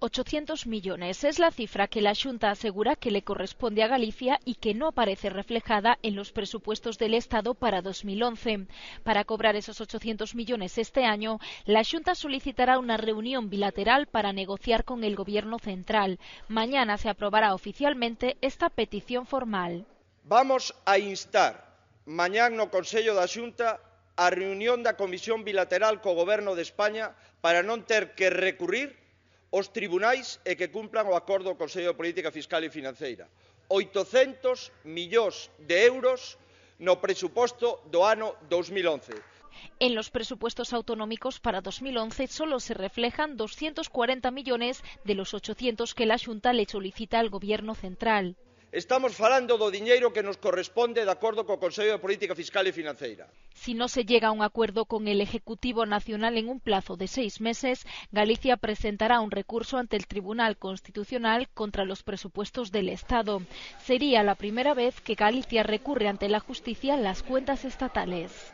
800 millones es la cifra que la Junta asegura que le corresponde a Galicia y que no aparece reflejada en los presupuestos del Estado para 2011. Para cobrar esos 800 millones este año, la Junta solicitará una reunión bilateral para negociar con el Gobierno central. Mañana se aprobará oficialmente esta petición formal. Vamos a instar mañana Consejo de la Junta a reunión la Comisión Bilateral el Gobierno de España para no tener que recurrir os tribunais e que cumplan o acordo do Consello de Política Fiscal e Financeira. 800 millóns de euros no presuposto do ano 2011. En los presupuestos autonómicos para 2011 solo se reflejan 240 millones de los 800 que la Junta le solicita al Gobierno central. Estamos falando do diñeiro que nos corresponde de acordo co Consello de Política Fiscal e Financeira. Si non se llega a un acuerdo con el Ejecutivo Nacional en un plazo de seis meses, Galicia presentará un recurso ante el Tribunal Constitucional contra los presupuestos del Estado. Sería la primera vez que Galicia recurre ante la justicia las cuentas estatales.